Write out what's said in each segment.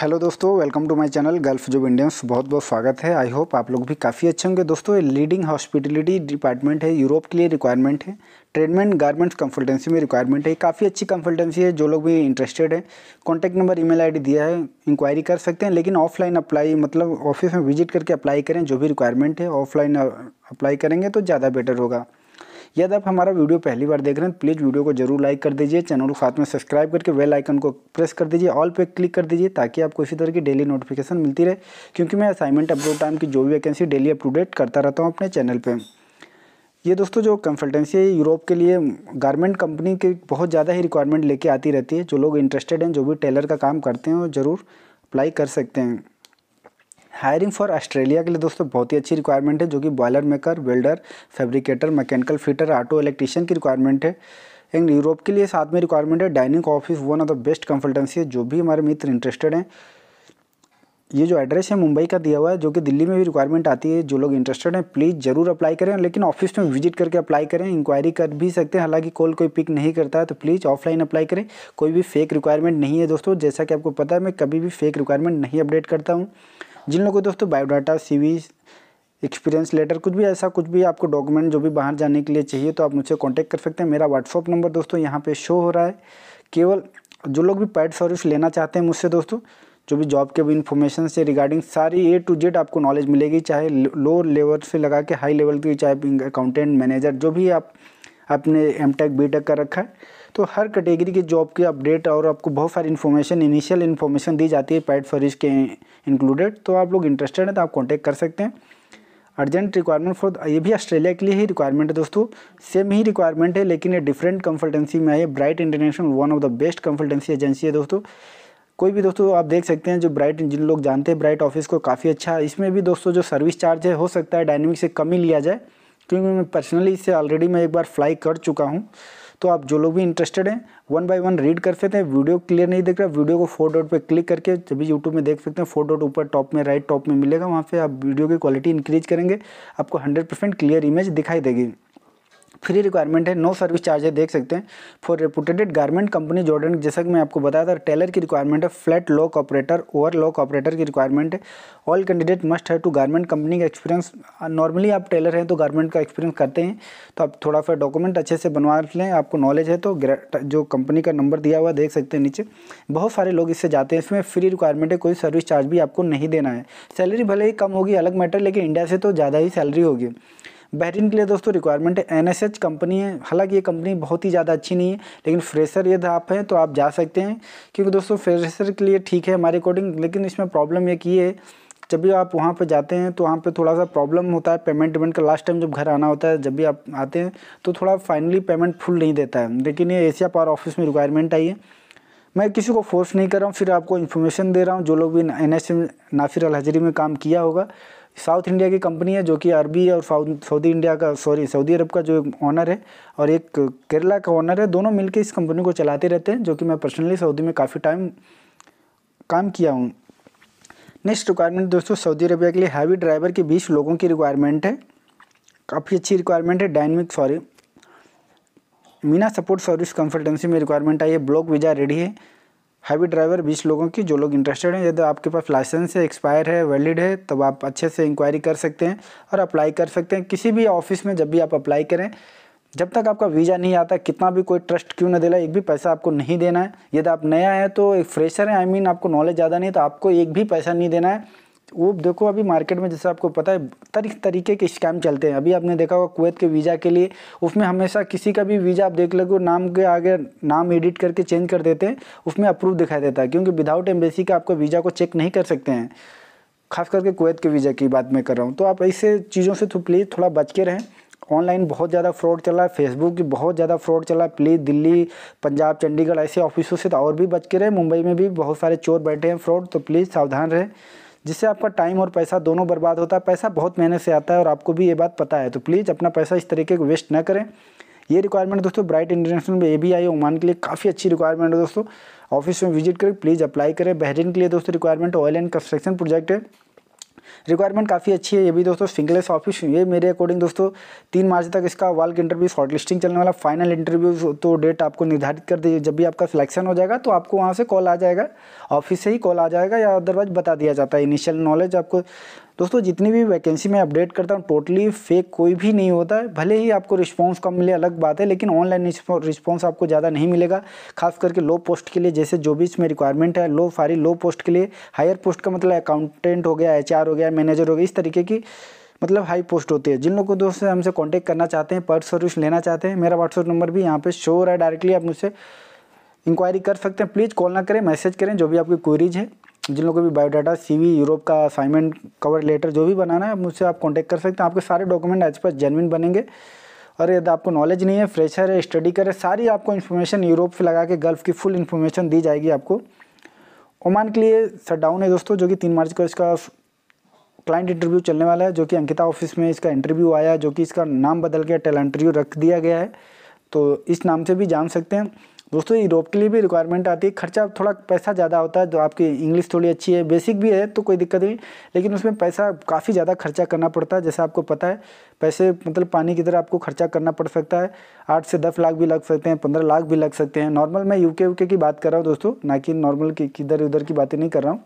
hello दोस्तों welcome to my channel gulf job Indians बहुत बहुत स्वागत है आई होप आप लोग भी काफ़ी अच्छे होंगे दोस्तों ये लीडिंग हॉस्पिटलिटी डिपार्टमेंट है यूरोप के लिए रिक्वायरमेंट है ट्रेडमेंट गारमेंट्स कंसल्टेंसी में रिक्वायरमेंट है काफ़ी अच्छी कंसल्टेंसी है जो लोग भी इंटरेस्टेड है कॉन्टैक्ट नंबर ई मेल दिया है इंक्वायरी कर सकते हैं लेकिन ऑफलाइन अप्लाई मतलब ऑफिस में विजिट करके अप्लाई करें जो भी रिक्वायरमेंट है ऑफलाइन अप्लाई करेंगे तो ज़्यादा बेटर होगा यदि आप हमारा वीडियो पहली बार देख रहे हैं प्लीज़ वीडियो को जरूर लाइक कर दीजिए चैनल को साथ में सब्सक्राइब करके वेल आइकन को प्रेस कर दीजिए ऑल पे क्लिक कर दीजिए ताकि आपको इसी तरह की डेली नोटिफिकेशन मिलती रहे क्योंकि मैं असाइनमेंट अपलोड टाइम की जो भी vacancy daily up to date करता रहता हूँ अपने चैनल पर ये दोस्तों जो कंसल्टेंसी है यूरोप के लिए गारमेंट कंपनी के बहुत ज़्यादा ही रिक्वायरमेंट लेके आती रहती है जो लोग इंटरेस्टेड हैं जो भी टेलर का काम करते हैं वो ज़रूर अप्लाई कर सकते हैं हायरिंग फॉर ऑस्ट्रेलिया के लिए दोस्तों बहुत ही अच्छी रिक्वायरमेंट है जो कि boiler maker welder fabricator mechanical fitter auto electrician की रिक्वायरमेंट है एंड यूरोप के लिए साथ में रिक्वायरमेंट है dining office one of the best consultancy है जो भी हमारे मित्र इंटरेस्टेड हैं ये जो एड्रेस है मुंबई का दिया हुआ है जो कि दिल्ली में भी रिक्वायरमेंट आती है जो लोग इंटरेस्टेड हैं प्लीज़ ज़रूर अप्लाई करें लेकिन ऑफिस में विजिट करके अप्लाई करें इंक्वायरी कर भी सकते हैं हालांकि कॉल कोई पिक नहीं करता है तो प्लीज़ ऑफलाइन अप्लाई करें कोई भी फेक रिक्वायरमेंट नहीं है दोस्तों जैसा कि आपको पता है मैं कभी भी फेक रिक्वायरमेंट नहीं अपडेट करता हूँ जिन लोगों को दोस्तों बायोडाटा सी एक्सपीरियंस लेटर कुछ भी ऐसा कुछ भी आपको डॉक्यूमेंट जो भी बाहर जाने के लिए चाहिए तो आप मुझसे कॉन्टैक्ट कर सकते हैं मेरा व्हाट्सअप नंबर दोस्तों यहाँ पर शो हो रहा है केवल जो लोग भी पैड सर्विस लेना चाहते हैं मुझसे दोस्तों जो भी जॉब के भी इन्फॉर्मेशन से रिगार्डिंग सारी ए टू जेड आपको नॉलेज मिलेगी चाहे लो लेवल से लगा के हाई लेवल की चाहे अकाउंटेंट मैनेजर जो भी आप अपने एम टेक बी टेक कर रखा है तो हर कैटेगरी के जॉब के अपडेट और आपको बहुत सारी इन्फॉर्मेशन इनिशियल इन्फॉर्मेशन दी जाती है पैड फरिश के इंक्लूडेड तो आप लोग इंटरेस्टेड हैं तो आप कॉन्टैक्ट कर सकते हैं अर्जेंट रिक्वायरमेंट फॉर ये भी ऑस्ट्रेलिया के लिए ही रिक्वायरमेंट है दोस्तों सेम ही रिक्वायरमेंट है लेकिन ये डिफरेंट कंसल्टेंसी में आई है Bright International one of the best consultancy agency है दोस्तों कोई भी दोस्तों आप देख सकते हैं जो ब्राइट जिन लोग जानते हैं ब्राइट ऑफिस को काफ़ी अच्छा इसमें भी दोस्तों जो सर्विस चार्ज है हो सकता है डायनेमिक से कम ही लिया जाए क्योंकि मैं पर्सनली इससे ऑलरेडी मैं एक बार फ्लाई कर चुका हूँ तो आप जो लोग भी इंटरेस्टेड हैं वन बाय वन रीड कर सकते हैं वीडियो क्लियर नहीं देख रहा वीडियो को फोर डॉट पर क्लिक करके जब भी यूट्यूब में देख सकते हैं फोर डॉट ऊपर टॉप में राइट टॉप में मिलेगा वहाँ पर आप वीडियो की क्वालिटी इंक्रीज करेंगे आपको हंड्रेड क्लियर इमेज दिखाई देगी फ्री रिक्वायरमेंट है नो सर्विस चार्ज है देख सकते हैं four reported garment company Jordan जैसा कि मैं आपको बताया था टेलर की रिक्वायरमेंट है flat lock operator over lock operator की रिक्वायरमेंट है ऑल कैंडिडेट मस्ट है टू गारमेंट कंपनी का एक्सपीरियंस नॉर्मली आप टेलर हैं तो गारमेंट का एक्सपीरियंस करते हैं तो आप थोड़ा फिर डॉक्यूमेंट अच्छे से बनवा लें आपको नॉलेज है तो जो कंपनी का नंबर दिया हुआ देख सकते हैं नीचे बहुत सारे लोग इससे जाते हैं इसमें फ्री रिक्वायरमेंट है कोई सर्विस चार्ज भी आपको नहीं देना है सैलरी भले ही कम होगी अलग मैटर लेकिन इंडिया से तो ज़्यादा ही सैलरी होगी बहरीन के लिए दोस्तों रिक्वायरमेंट है एच कंपनी है हालांकि ये कंपनी बहुत ही ज़्यादा अच्छी नहीं है लेकिन फ्रेशर यदि आप हैं तो आप जा सकते हैं क्योंकि दोस्तों फ्रेशर के लिए ठीक है हमारे अकॉर्डिंग लेकिन इसमें प्रॉब्लम एक ये है जब भी आप वहाँ पर जाते हैं तो वहाँ पर थोड़ा सा प्रॉब्लम होता है पेमेंट वेमेंट का लास्ट टाइम जब घर आना होता है जब भी आप आते हैं तो थोड़ा फाइनली पेमेंट फुल नहीं देता है लेकिन ये एशिया पावर ऑफिस में रिक्वायरमेंट आई है मैं किसी को फोर्स नहीं कर रहा हूँ फिर आपको इन्फॉर्मेशन दे रहा हूँ जो लोग भी एन एस नाफिर अल हजरी में काम किया होगा साउथ इंडिया की कंपनी है जो कि अरबी और सऊदी इंडिया का सॉरी सऊदी अरब का जो ऑनर है और एक केरला का ऑनर है दोनों मिलकर इस कंपनी को चलाते रहते हैं जो कि मैं पर्सनली सऊदी में काफ़ी टाइम काम किया हूँ नेक्स्ट रिक्वायरमेंट दोस्तों सऊदी अरबिया के लिए हैवी ड्राइवर के बीस लोगों की रिक्वायरमेंट है काफ़ी अच्छी रिक्वायरमेंट है dynamic sorry Meena support service consultancy में रिक्वायरमेंट आई है ब्लॉक वीज़ा रेडी है हैवी ड्राइवर बीस लोगों की जो लोग इंटरेस्टेड हैं यदि आपके पास लाइसेंस है एक्सपायर है वैलिड है तब आप अच्छे से इंक्वायरी कर सकते हैं और अप्लाई कर सकते हैं किसी भी ऑफिस में जब भी आप अप्लाई करें जब तक आपका वीज़ा नहीं आता कितना भी कोई ट्रस्ट क्यों ना दिला एक भी पैसा आपको नहीं देना है यदि आप नया है तो एक फ्रेशर है आई I मीन mean, आपको नॉलेज ज़्यादा नहीं तो आपको एक भी पैसा नहीं देना है वो देखो अभी मार्केट में जैसे आपको पता है तरीक तरीके के स्कैम चलते हैं अभी आपने देखा होगा कुवैत के वीज़ा के लिए उसमें हमेशा किसी का भी वीज़ा आप देख लोगे नाम के आगे नाम एडिट करके चेंज कर देते हैं उसमें अप्रूव दिखाई देता है क्योंकि विदाउट एम्बेसी का आपका वीज़ा को चेक नहीं कर सकते हैं खास करके कुवैत के वीज़ा की बात मैं कर रहा हूँ तो आप ऐसे चीज़ों से तो प्लीज़ थोड़ा बच के रहें ऑनलाइन बहुत ज़्यादा फ्रॉड चला है फेसबुक की बहुत ज़्यादा फ्रॉड चला है प्लीज़ दिल्ली पंजाब चंडीगढ़ ऐसे ऑफिसों से तो और भी बच के रहे मुंबई में भी बहुत सारे चोर बैठे हैं फ्रॉड तो प्लीज़ सावधान रहें जिससे आपका टाइम और पैसा दोनों बर्बाद होता है पैसा बहुत मेहनत से आता है और आपको भी ये बात पता है तो प्लीज़ अपना पैसा इस तरीके को वेस्ट ना करें ये रिक्वायरमेंट दोस्तों ब्राइट इंटरनेशनल में ए बी आई ओमान के लिए काफ़ी अच्छी रिक्वायरमेंट है दोस्तों ऑफिस में विजिट करें प्लीज़ अप्लाई करें बहरीन के लिए दोस्तों requirement oil and construction project है रिक्वायरमेंट काफ़ी अच्छी है ये भी दोस्तों सिंगलेस ऑफिस ये मेरे अकॉर्डिंग दोस्तों तीन मार्च तक इसका वाल्क इंटरव्यू शॉर्ट लिस्टिंग चलने वाला फाइनल इंटरव्यू तो डेट आपको निर्धारित कर दीजिए जब भी आपका सिलेक्शन हो जाएगा तो आपको वहाँ से कॉल आ जाएगा ऑफिस से ही कॉल आ जाएगा या अदरवाइज बता दिया जाता है इनिशियल नॉलेज आपको दोस्तों जितनी भी वैकेंसी मैं अपडेट करता हूँ टोटली फेक कोई भी नहीं होता है भले ही आपको रिस्पॉन्स कम मिले अलग बात है लेकिन ऑनलाइन रिस्पॉन्स आपको ज़्यादा नहीं मिलेगा खास करके लो पोस्ट के लिए जैसे जो भी इसमें रिक्वायरमेंट है लो फारी लो पोस्ट के लिए हायर पोस्ट का मतलब अकाउंटेंट हो गया एच हो गया मैनेजर हो गया इस तरीके की मतलब हाई पोस्ट होती है जिन लोगों को दोस्तों हमसे कांटेक्ट करना चाहते हैं पर सर्विस लेना चाहते हैं मेरा व्हाट्सअप नंबर भी यहाँ पे शो रहा है डायरेक्टली आप मुझसे इंक्वायरी कर सकते हैं प्लीज़ कॉल ना करें मैसेज करें जो भी आपकी क्वेरीज है जिन लोगों को भी बायोडाटा सीवी यूरोप का असाइनमेंट कवर लेटर जो भी बनाना है मुझसे आप कॉन्टैक्ट कर सकते हैं आपके सारे डॉक्यूमेंट एज पर जेनविन बनेंगे और यदि आपको नॉलेज नहीं है फ्रेशर है स्टडी करे सारी आपको इन्फॉर्मेशन यूरोप से लगा के गल्फ़ की फुल इन्फॉर्मेशन दी जाएगी आपको ओमान के लिए शटडाउन है दोस्तों जो कि तीन मार्च को इसका क्लाइंट इंटरव्यू चलने वाला है जो कि अंकिता ऑफिस में इसका इंटरव्यू आया जो कि इसका नाम बदल के टेलेंटरव्यू रख दिया गया है तो इस नाम से भी जान सकते हैं दोस्तों यूरोप के लिए भी रिक्वायरमेंट आती है खर्चा थोड़ा पैसा ज़्यादा होता है जो तो आपकी इंग्लिश थोड़ी अच्छी है बेसिक भी है तो कोई दिक्कत नहीं लेकिन उसमें पैसा काफ़ी ज़्यादा खर्चा करना पड़ता है जैसा आपको पता है पैसे मतलब पानी की तरह आपको खर्चा करना पड़ सकता है आठ से दस लाख भी लग सकते हैं पंद्रह लाख भी लग सकते हैं नॉर्मल मैं यूके यूके की बात कर रहा हूँ दोस्तों ना कि नॉर्मल किधर उधर की बातें नहीं कर रहा हूँ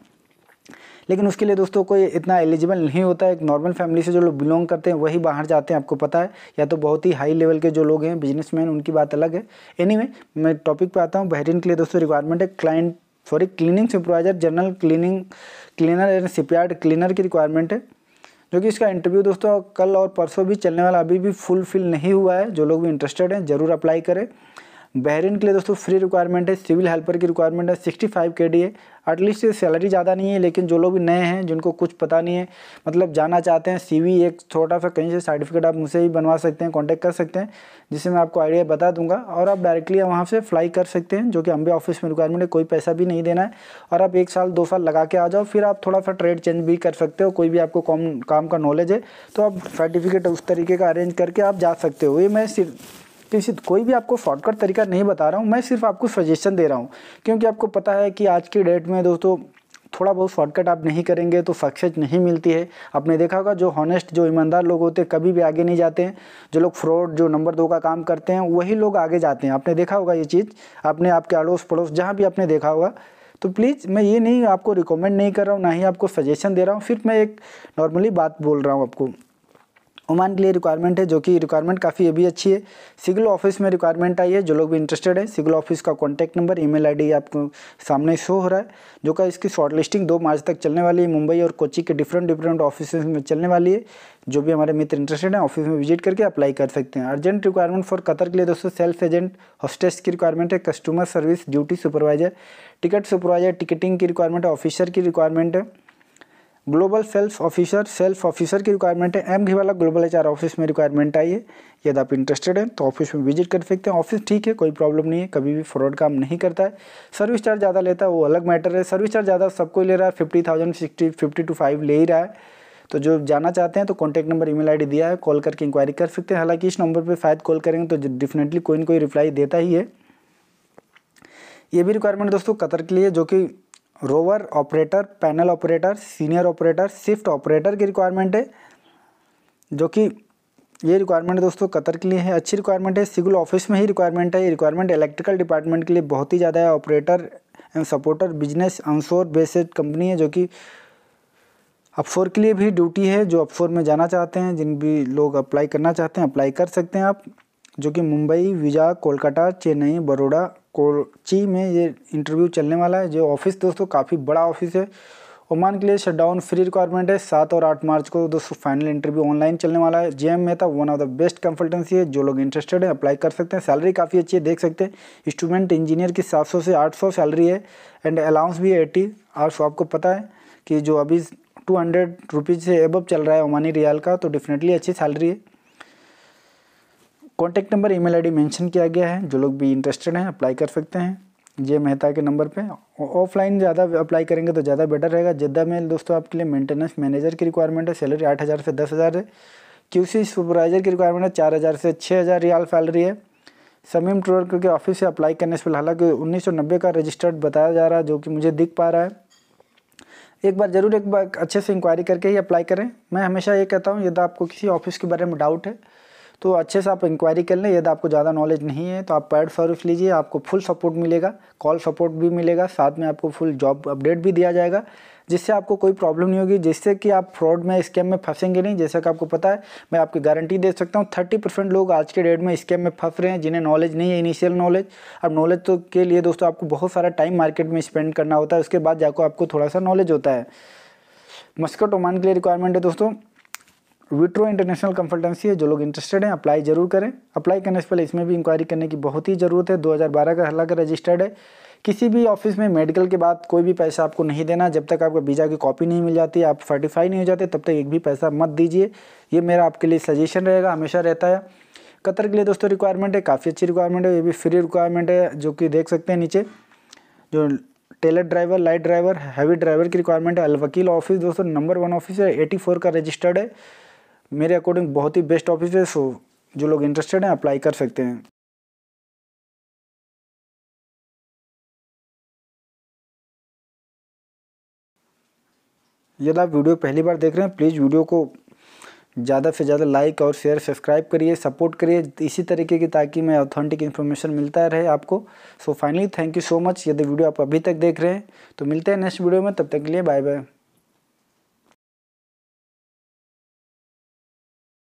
लेकिन उसके लिए दोस्तों कोई इतना एलिजिबल नहीं होता है एक नॉर्मल फैमिली से जो लोग बिलोंग करते हैं वही बाहर जाते हैं आपको पता है या तो बहुत ही हाई लेवल के जो लोग हैं बिजनेसमैन उनकी बात अलग है एनी anyway, मैं टॉपिक पर आता हूँ बहरीन के लिए दोस्तों रिक्वायरमेंट है client sorry cleaning supervisor general cleaning cleaner and shipyard cleaner की रिक्वायरमेंट है जो कि इसका इंटरव्यू दोस्तों कल और परसों भी चलने वाला अभी भी फुलफिल नहीं हुआ है जो लोग भी इंटरेस्टेड हैं ज़रूर अप्लाई करें बहरीन के लिए दोस्तों फ्री रिक्वायरमेंट है सिविल हेल्पर की रिक्वायरमेंट है सिक्सटी फाइव के डी है एटलीस्ट सैलरी ज़्यादा नहीं है लेकिन जो लोग भी नए हैं जिनको कुछ पता नहीं है मतलब जाना चाहते हैं सीवी एक छोटा सा कहीं से सर्टिफिकेट आप मुझसे ही बनवा सकते हैं कांटेक्ट कर सकते हैं जिससे मैं आपको आइडिया बता दूंगा और आप डायरेक्टली वहाँ से फ्लाई कर सकते हैं जो कि अम्बे ऑफिस में रिक्वायरमेंट है कोई पैसा भी नहीं देना है और आप एक साल दो साल लगा के आ जाओ फिर आप थोड़ा सा ट्रेड चेंज भी कर सकते हो कोई भी आपको काम काम का नॉलेज है तो आप सर्टिफिकेट उस तरीके का अरेंज करके आप जा सकते हो ये मैं सिर्फ किसी कोई भी आपको शॉर्टकट तरीका नहीं बता रहा हूँ मैं सिर्फ आपको सजेशन दे रहा हूँ क्योंकि आपको पता है कि आज की डेट में दोस्तों थोड़ा बहुत शॉर्टकट आप नहीं करेंगे तो सक्सेस नहीं मिलती है आपने देखा होगा जो हॉनेस्ट जो ईमानदार लोग होते हैं कभी भी आगे नहीं जाते हैं जो लोग फ्रॉड जो नंबर दो का काम करते हैं वही लोग आगे जाते हैं आपने देखा होगा ये चीज़ आपने आपके अड़ोस पड़ोस जहाँ भी आपने देखा होगा तो प्लीज़ मैं ये नहीं आपको रिकमेंड नहीं कर रहा हूँ ना ही आपको सजेशन दे रहा हूँ फिर मैं एक नॉर्मली बात बोल रहा हूँ आपको ओमान के लिए रिक्वायरमेंट है जो कि रिक्वायरमेंट काफ़ी अभी अच्छी है सिगल ऑफिस में रिक्वायरमेंट आई है जो लोग भी इंटरेस्टेड हैं सिगल ऑफिस का कॉन्टैक्ट नंबर ईमेल आईडी आपको सामने शो हो रहा है जो का इसकी शॉर्ट लिस्टिंग दो मार्च तक चलने वाली है मुंबई और कोची के डिफरेंट डिफरेंट ऑफिस में चलने वाली है जो भी हमारे मित्र इंटरेस्टेड हैं ऑफिस में विजिट करके अप्लाई कर सकते हैं अर्जेंट रिक्वायरमेंट फॉर कतर के लिए दोस्तों सेल्फ एजेंट हॉस्टेस की रिक्वायरमेंट है customer service duty supervisor ticket supervisor ticketing की रिक्वायरमेंट है ऑफिसर की रिक्वायरमेंट है global sales officer sales officer की रिक्वायरमेंट है M Ghiwala global H office में रिक्वायरमेंट आई है यदि आप इंटरेस्टेड हैं तो ऑफिस में विजिट कर सकते हैं ऑफिस ठीक है कोई प्रॉब्लम नहीं है कभी भी फ्रॉड काम नहीं करता है सर्विस चार्ज ज़्यादा लेता है वो अलग मैटर है सर्विस चार्ज ज़्यादा सबको ले रहा है fifty thousand sixty fifty two five ले ही रहा है तो जो जाना चाहते हैं तो कॉन्टैक्ट नंबर ईमेल आईडी दिया है कॉल करके इंक्वायरी कर सकते हैं हालांकि इस नंबर पर शायद कॉल करेंगे तो डेफिनेटली कोई ना कोई रिप्लाई देता ही है ये भी रिक्वायरमेंट दोस्तों कतर के लिए जो कि rover operator panel operator senior operator shift operator की रिक्वायरमेंट है जो कि ये रिक्वायरमेंट दोस्तों कतर के लिए है अच्छी रिक्वायरमेंट है सिविल ऑफिस में ही रिक्वायरमेंट है ये रिक्वायरमेंट इलेक्ट्रिकल डिपार्टमेंट के लिए बहुत ही ज़्यादा है operator and supporter business onshore based company है जो कि अपशोर के लिए भी ड्यूटी है जो अपशोर में जाना चाहते हैं जिन भी लोग अप्लाई करना चाहते हैं अप्लाई कर सकते हैं आप जो कि मुंबई विजा कोलकाता चेन्नई बड़ोड़ा कोची में ये इंटरव्यू चलने वाला है जो ऑफिस दोस्तों काफ़ी बड़ा ऑफिस है ओमान के लिए शटडाउन फ्री रिक्वायरमेंट है सात और आठ मार्च को दोस्तों फाइनल इंटरव्यू ऑनलाइन चलने वाला है J Mehta one of the best consultancy है जो लोग इंटरेस्टेड हैं अप्लाई कर सकते हैं सैलरी काफ़ी अच्छी है देख सकते हैं स्टूडेंट इंजीनियर की सात सौ से आठ सौ सैलरी है एंड अलाउंस भी है एट्टी सो आपको पता है कि जो अभी टू हंड्रेड रुपीज़ से एबव चल रहा है ओमानी रियाल का तो डेफिनेटली अच्छी सैलरी है contact number email ID mention किया गया है जो लोग भी इंटरेस्टेड हैं अप्लाई कर सकते हैं जे मेहता के नंबर पे ऑफलाइन ज़्यादा अप्लाई करेंगे तो ज़्यादा बेटर रहेगा जिद्दा में दोस्तों आपके लिए मेंटेनेंस मैनेजर की रिक्वायरमेंट है सैलरी आठ हज़ार से दस हज़ार है क्यूसी सुपरवाइजर की रिक्वायरमेंट है चार हज़ार से छः हज़ार रियाल सैलरी है समीम ट्रोर के ऑफिस से अप्लाई करने से फिलहाल उन्नीस का रजिस्टर्ड बताया जा रहा है जो कि मुझे दिख पा रहा है एक बार ज़रूर एक बार अच्छे से इंक्वायरी करके ही अप्लाई करें मैं हमेशा ये कहता हूँ यदि आपको किसी ऑफिस के बारे में डाउट है तो अच्छे से आप इंक्वायरी कर लें यदि आपको ज़्यादा नॉलेज नहीं है तो आप पैड सर्विस लीजिए आपको फुल सपोर्ट मिलेगा कॉल सपोर्ट भी मिलेगा साथ में आपको फुल जॉब अपडेट भी दिया जाएगा जिससे आपको कोई प्रॉब्लम नहीं होगी जिससे कि आप फ्रॉड में स्कैम में फंसेंगे नहीं जैसा कि आपको पता है मैं आपकी गारंटी दे सकता हूँ थर्टी परसेंट लोग आज के डेट में स्कैम में फंस रहे हैं जिन्हें नॉलेज नहीं है इनिशियल नॉलेज अब नॉलेज तो के लिए दोस्तों आपको बहुत सारा टाइम मार्केट में स्पेंड करना होता है उसके बाद जाकर आपको थोड़ा सा नॉलेज होता है मस्कट ओमान के लिए रिक्वायरमेंट है दोस्तों विट्रो इंटरनेशनल कंसल्टेंसी है जो लोग इंटरेस्टेड हैं अप्लाई जरूर करें अप्लाई करने से पहले इसमें भी इंक्वायरी करने की बहुत ही ज़रूरत है 2012 का हालांकि रजिस्टर्ड है किसी भी ऑफिस में मेडिकल के बाद कोई भी पैसा आपको नहीं देना जब तक आपका वीज़ा की कॉपी नहीं मिल जाती आप सर्टिफाई नहीं हो जाते तब तक एक भी पैसा मत दीजिए ये मेरा आपके लिए सजेशन रहेगा हमेशा रहता है कतर के लिए दोस्तों रिक्वायरमेंट है काफ़ी अच्छी रिक्वायरमेंट है ये भी फ्री रिक्वायरमेंट है जो कि देख सकते हैं नीचे जो tailor driver light driver heavy driver की रिक्वायरमेंट है अलवकील ऑफिस दोस्तों नंबर वन ऑफिस है एटी फोर का रजिस्टर्ड है मेरे अकॉर्डिंग बहुत ही बेस्ट ऑफिस है सो जो लोग इंटरेस्टेड हैं अप्लाई कर सकते हैं यदि आप वीडियो पहली बार देख रहे हैं प्लीज़ वीडियो को ज़्यादा से ज़्यादा लाइक और शेयर सब्सक्राइब करिए सपोर्ट करिए इसी तरीके की ताकि मैं ऑथेंटिक इन्फॉर्मेशन मिलता रहे आपको so finally thank you so much यदि वीडियो आप अभी तक देख रहे हैं तो मिलते हैं नेक्स्ट वीडियो में तब तक के लिए बाय बाय